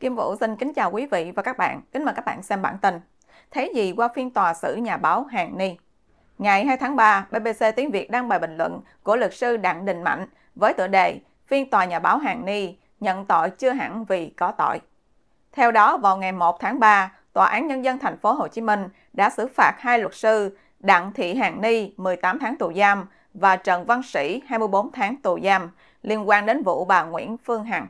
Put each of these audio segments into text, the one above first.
Kim Vũ xin kính chào quý vị và các bạn. Kính mời các bạn xem bản tin. Thấy gì qua phiên tòa xử nhà báo Hàng Ni? Ngày 2 tháng 3, BBC Tiếng Việt đăng bài bình luận của luật sư Đặng Đình Mạnh với tựa đề Phiên tòa nhà báo Hàng Ni nhận tội chưa hẳn vì có tội. Theo đó, vào ngày 1 tháng 3, Tòa án Nhân dân thành phố Hồ Chí Minh đã xử phạt hai luật sư Đặng Thị Hàng Ni 18 tháng tù giam và Trần Văn Sĩ 24 tháng tù giam liên quan đến vụ bà Nguyễn Phương Hằng.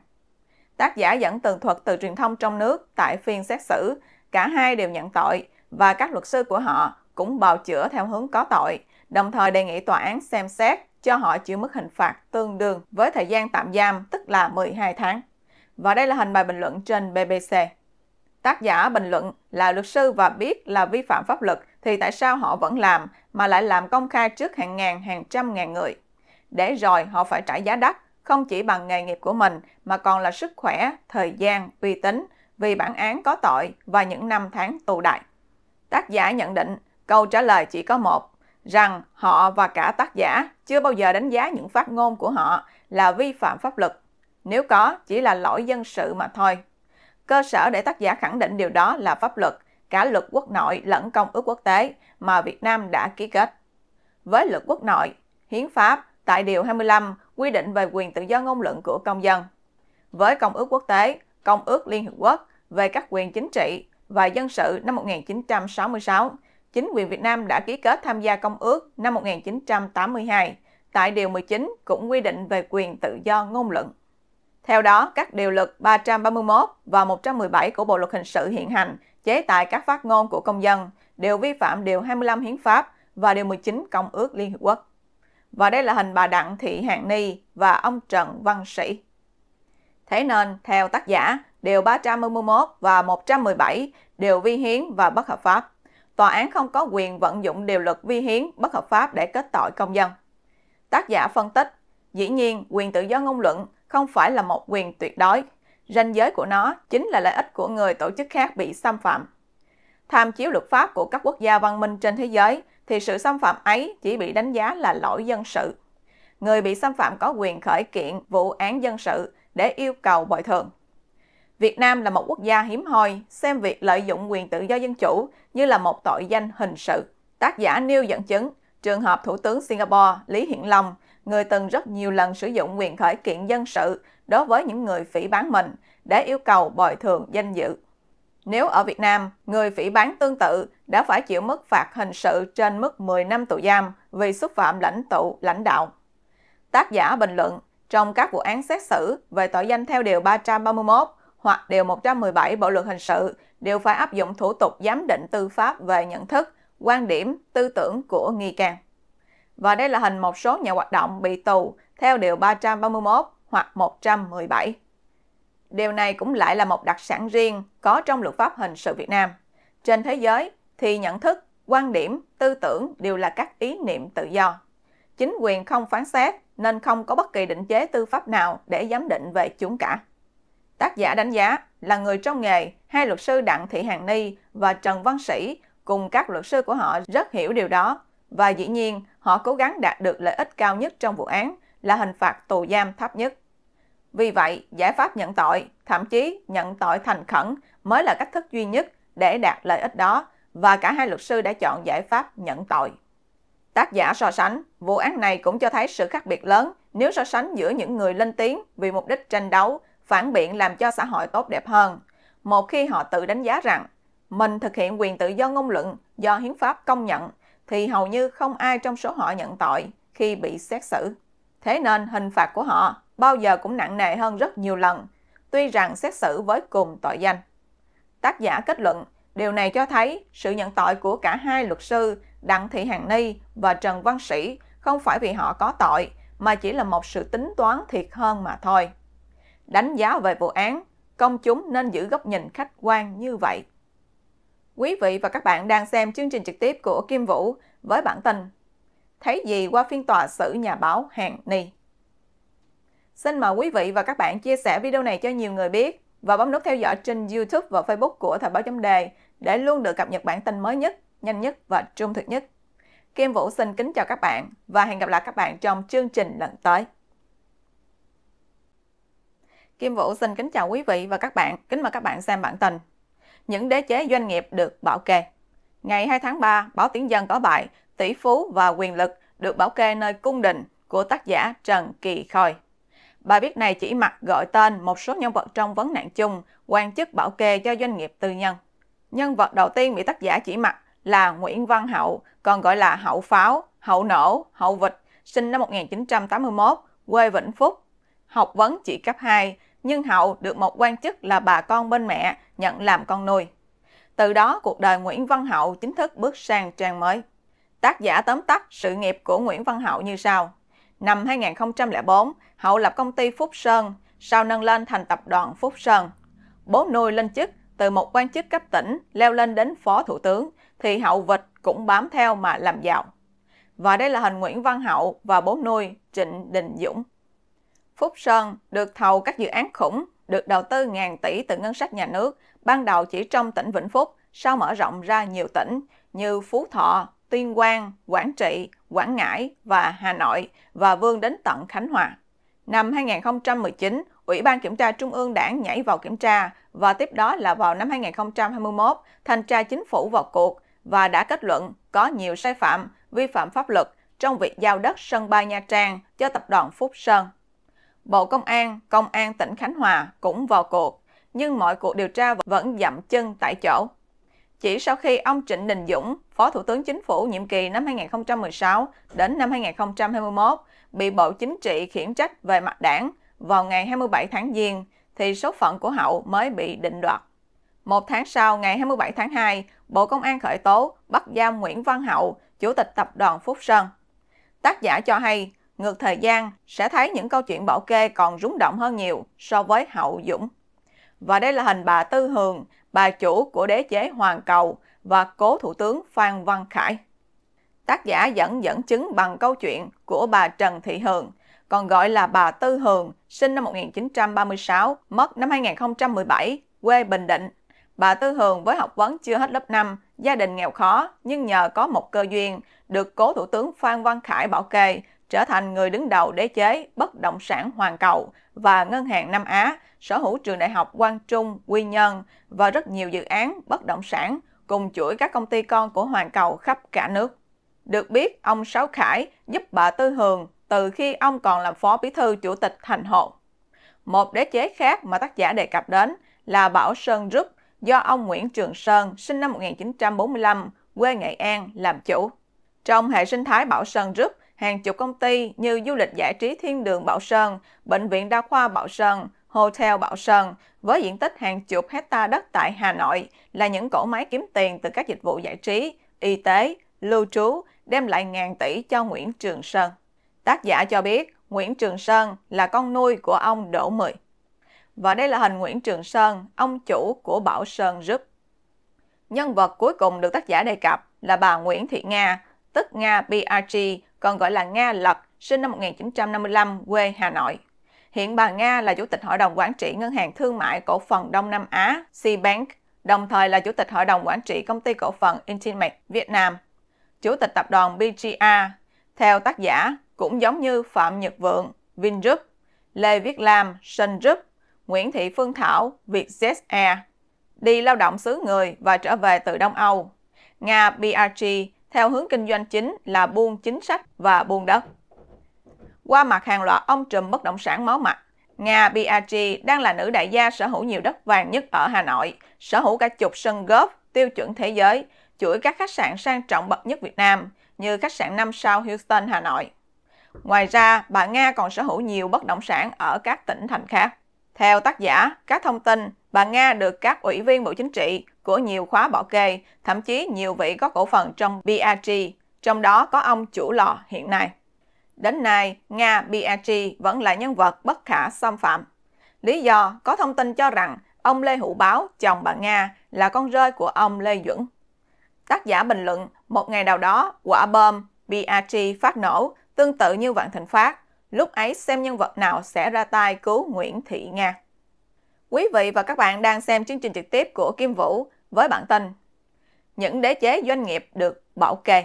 Tác giả dẫn tường thuật từ truyền thông trong nước tại phiên xét xử, cả hai đều nhận tội và các luật sư của họ cũng bào chữa theo hướng có tội, đồng thời đề nghị tòa án xem xét cho họ chịu mức hình phạt tương đương với thời gian tạm giam tức là 12 tháng. Và đây là hình bài bình luận trên BBC. Tác giả bình luận là luật sư và biết là vi phạm pháp luật thì tại sao họ vẫn làm mà lại làm công khai trước hàng ngàn, hàng trăm ngàn người. Để rồi họ phải trả giá đắt không chỉ bằng nghề nghiệp của mình mà còn là sức khỏe, thời gian, uy tín vì bản án có tội và những năm tháng tù đại. Tác giả nhận định câu trả lời chỉ có một, rằng họ và cả tác giả chưa bao giờ đánh giá những phát ngôn của họ là vi phạm pháp luật. Nếu có, chỉ là lỗi dân sự mà thôi. Cơ sở để tác giả khẳng định điều đó là pháp luật, cả luật quốc nội lẫn công ước quốc tế mà Việt Nam đã ký kết. Với luật quốc nội, hiến pháp tại điều 25 quy định về quyền tự do ngôn luận của công dân. Với Công ước quốc tế, Công ước Liên Hiệp Quốc về các quyền chính trị và dân sự năm 1966, chính quyền Việt Nam đã ký kết tham gia Công ước năm 1982. Tại Điều 19 cũng quy định về quyền tự do ngôn luận. Theo đó, các điều luật 331 và 117 của Bộ Luật Hình sự hiện hành chế tài các phát ngôn của công dân đều vi phạm Điều 25 Hiến pháp và Điều 19 Công ước Liên Hiệp Quốc. Và đây là hình bà Đặng Thị Hàng Ni và ông Trần Văn Sĩ. Thế nên, theo tác giả, Điều 311 và 117 đều vi hiến và bất hợp pháp. Tòa án không có quyền vận dụng điều luật vi hiến bất hợp pháp để kết tội công dân. Tác giả phân tích, dĩ nhiên quyền tự do ngôn luận không phải là một quyền tuyệt đối. Ranh giới của nó chính là lợi ích của người tổ chức khác bị xâm phạm. Tham chiếu luật pháp của các quốc gia văn minh trên thế giới thì sự xâm phạm ấy chỉ bị đánh giá là lỗi dân sự. Người bị xâm phạm có quyền khởi kiện vụ án dân sự để yêu cầu bồi thường. Việt Nam là một quốc gia hiếm hoi xem việc lợi dụng quyền tự do dân chủ như là một tội danh hình sự. Tác giả nêu dẫn chứng trường hợp Thủ tướng Singapore Lý Hiển Long, người từng rất nhiều lần sử dụng quyền khởi kiện dân sự đối với những người phỉ bán mình để yêu cầu bồi thường danh dự. Nếu ở Việt Nam, người phỉ bán tương tự đã phải chịu mức phạt hình sự trên mức 10 năm tù giam vì xúc phạm lãnh tụ, lãnh đạo. Tác giả bình luận, trong các vụ án xét xử về tội danh theo Điều 331 hoặc Điều 117 Bộ Luật Hình sự đều phải áp dụng thủ tục giám định tư pháp về nhận thức, quan điểm, tư tưởng của nghi can. Và đây là hình một số nhà hoạt động bị tù theo Điều 331 hoặc 117. Điều này cũng lại là một đặc sản riêng có trong luật pháp hình sự Việt Nam. Trên thế giới thì nhận thức, quan điểm, tư tưởng đều là các ý niệm tự do. Chính quyền không phán xét nên không có bất kỳ định chế tư pháp nào để giám định về chúng cả. Tác giả đánh giá là người trong nghề, hai luật sư Đặng Thị Hàng Ni và Trần Văn Sĩ cùng các luật sư của họ rất hiểu điều đó và dĩ nhiên họ cố gắng đạt được lợi ích cao nhất trong vụ án là hình phạt tù giam thấp nhất. Vì vậy, giải pháp nhận tội, thậm chí nhận tội thành khẩn mới là cách thức duy nhất để đạt lợi ích đó và cả hai luật sư đã chọn giải pháp nhận tội. Tác giả so sánh, vụ án này cũng cho thấy sự khác biệt lớn nếu so sánh giữa những người lên tiếng vì mục đích tranh đấu, phản biện làm cho xã hội tốt đẹp hơn. Một khi họ tự đánh giá rằng mình thực hiện quyền tự do ngôn luận do hiến pháp công nhận thì hầu như không ai trong số họ nhận tội khi bị xét xử. Thế nên hình phạt của họ bao giờ cũng nặng nề hơn rất nhiều lần, tuy rằng xét xử với cùng tội danh. Tác giả kết luận, điều này cho thấy sự nhận tội của cả hai luật sư Đặng Thị Hằng Ni và Trần Văn Sĩ không phải vì họ có tội, mà chỉ là một sự tính toán thiệt hơn mà thôi. Đánh giá về vụ án, công chúng nên giữ góc nhìn khách quan như vậy. Quý vị và các bạn đang xem chương trình trực tiếp của Kim Vũ với bản tin Thấy gì qua phiên tòa xử nhà báo Hàn Ni. Xin mời quý vị và các bạn chia sẻ video này cho nhiều người biết và bấm nút theo dõi trên YouTube và Facebook của Thời báo chấm đề để luôn được cập nhật bản tin mới nhất, nhanh nhất và trung thực nhất. Kim Vũ xin kính chào các bạn và hẹn gặp lại các bạn trong chương trình lần tới. Kim Vũ xin kính chào quý vị và các bạn, kính mời các bạn xem bản tin. Những đế chế doanh nghiệp được bảo kê. Ngày 2 tháng 3, báo tiếng dân có bài Tỷ phú và quyền lực được bảo kê nơi cung đình của tác giả Trần Kỳ Khôi. Bài viết này chỉ mặt gọi tên một số nhân vật trong vấn nạn chung, quan chức bảo kê cho doanh nghiệp tư nhân. Nhân vật đầu tiên bị tác giả chỉ mặt là Nguyễn Văn Hậu, còn gọi là Hậu Pháo, Hậu Nổ, Hậu Vịt, sinh năm 1981, quê Vĩnh Phúc. Học vấn chỉ cấp 2, nhưng Hậu được một quan chức là bà con bên mẹ nhận làm con nuôi. Từ đó, cuộc đời Nguyễn Văn Hậu chính thức bước sang trang mới. Tác giả tóm tắt sự nghiệp của Nguyễn Văn Hậu như sau. Năm 2004, hậu lập công ty Phúc Sơn, sau nâng lên thành tập đoàn Phúc Sơn. Bố nuôi lên chức từ một quan chức cấp tỉnh leo lên đến phó thủ tướng, thì hậu vịt cũng bám theo mà làm giàu. Và đây là hình Nguyễn Văn Hậu và bố nuôi Trịnh Đình Dũng. Phúc Sơn được thầu các dự án khủng, được đầu tư ngàn tỷ từ ngân sách nhà nước, ban đầu chỉ trong tỉnh Vĩnh Phúc, sau mở rộng ra nhiều tỉnh như Phú Thọ, Tuyên Quang, Quảng Trị, Quảng Ngãi và Hà Nội và vươn đến tận Khánh Hòa. Năm 2019, Ủy ban Kiểm tra Trung ương Đảng nhảy vào kiểm tra và tiếp đó là vào năm 2021, Thanh tra Chính phủ vào cuộc và đã kết luận có nhiều sai phạm, vi phạm pháp luật trong việc giao đất sân bay Nha Trang cho tập đoàn Phúc Sơn. Bộ Công an, Công an tỉnh Khánh Hòa cũng vào cuộc, nhưng mọi cuộc điều tra vẫn dậm chân tại chỗ. Chỉ sau khi ông Trịnh Đình Dũng, Phó Thủ tướng Chính phủ nhiệm kỳ năm 2016 đến năm 2021, bị Bộ Chính trị khiển trách về mặt đảng vào ngày 27 tháng Giêng, thì số phận của Hậu mới bị định đoạt. Một tháng sau, ngày 27 tháng 2, Bộ Công an khởi tố bắt giam Nguyễn Văn Hậu, Chủ tịch Tập đoàn Phúc Sơn. Tác giả cho hay, ngược thời gian sẽ thấy những câu chuyện bảo kê còn rúng động hơn nhiều so với Hậu Dũng. Và đây là hình bà Tư Hường, bà chủ của đế chế Hoàng Cầu và cố thủ tướng Phan Văn Khải. Tác giả dẫn dẫn chứng bằng câu chuyện của bà Trần Thị Hường, còn gọi là bà Tư Hường, sinh năm 1936, mất năm 2017, quê Bình Định. Bà Tư Hường với học vấn chưa hết lớp 5, gia đình nghèo khó nhưng nhờ có một cơ duyên, được cố thủ tướng Phan Văn Khải bảo kê, trở thành người đứng đầu đế chế bất động sản Hoàng Cầu và Ngân hàng Nam Á, sở hữu trường đại học Quang Trung, Quy Nhơn và rất nhiều dự án bất động sản cùng chuỗi các công ty con của hoàng Cầu khắp cả nước. Được biết, ông Sáu Khải giúp bà Tư Hường từ khi ông còn làm phó bí thư chủ tịch thành hộ. Một đế chế khác mà tác giả đề cập đến là Bảo Sơn Group do ông Nguyễn Trường Sơn sinh năm 1945, quê Nghệ An làm chủ. Trong hệ sinh thái Bảo Sơn Group, hàng chục công ty như du lịch giải trí Thiên đường Bảo Sơn, Bệnh viện Đa khoa Bảo Sơn, Hotel Bảo Sơn với diện tích hàng chục hecta đất tại Hà Nội là những cỗ máy kiếm tiền từ các dịch vụ giải trí, y tế, lưu trú, đem lại ngàn tỷ cho Nguyễn Trường Sơn. Tác giả cho biết Nguyễn Trường Sơn là con nuôi của ông Đỗ Mười. Và đây là hình Nguyễn Trường Sơn, ông chủ của Bảo Sơn Group. Nhân vật cuối cùng được tác giả đề cập là bà Nguyễn Thị Nga, tức Nga BRG, còn gọi là Nga Lật, sinh năm 1955, quê Hà Nội. Hiện bà Nga là Chủ tịch Hội đồng Quản trị Ngân hàng Thương mại Cổ phần Đông Nam Á Seabank, đồng thời là Chủ tịch Hội đồng Quản trị Công ty Cổ phần Intimate Việt Nam, Chủ tịch Tập đoàn BGA. Theo tác giả, cũng giống như Phạm Nhật Vượng, Vingroup, Lê Viết Lam, Sun Group, Nguyễn Thị Phương Thảo, Vietjet Air, đi lao động xứ người và trở về từ Đông Âu. Nga BRG theo hướng kinh doanh chính là buôn chính sách và buôn đất qua mặt hàng loạt ông trùm bất động sản máu mặt. Nga BRG đang là nữ đại gia sở hữu nhiều đất vàng nhất ở Hà Nội, sở hữu cả chục sân golf tiêu chuẩn thế giới, chuỗi các khách sạn sang trọng bậc nhất Việt Nam như khách sạn 5 sao Houston, Hà Nội. Ngoài ra, bà Nga còn sở hữu nhiều bất động sản ở các tỉnh thành khác. Theo tác giả, các thông tin, bà Nga được các ủy viên Bộ Chính trị của nhiều khóa bỏ kê, thậm chí nhiều vị có cổ phần trong BRG, trong đó có ông chủ lò hiện nay. Đến nay, Nga BRG vẫn là nhân vật bất khả xâm phạm. Lý do có thông tin cho rằng ông Lê Hữu Báo, chồng bà Nga, là con rơi của ông Lê Duẩn. Tác giả bình luận, một ngày nào đó, quả bom BRG phát nổ, tương tự như Vạn Thịnh Phát. Lúc ấy xem nhân vật nào sẽ ra tay cứu Nguyễn Thị Nga. Quý vị và các bạn đang xem chương trình trực tiếp của Kim Vũ với bản tin Những đế chế doanh nghiệp được bảo kê.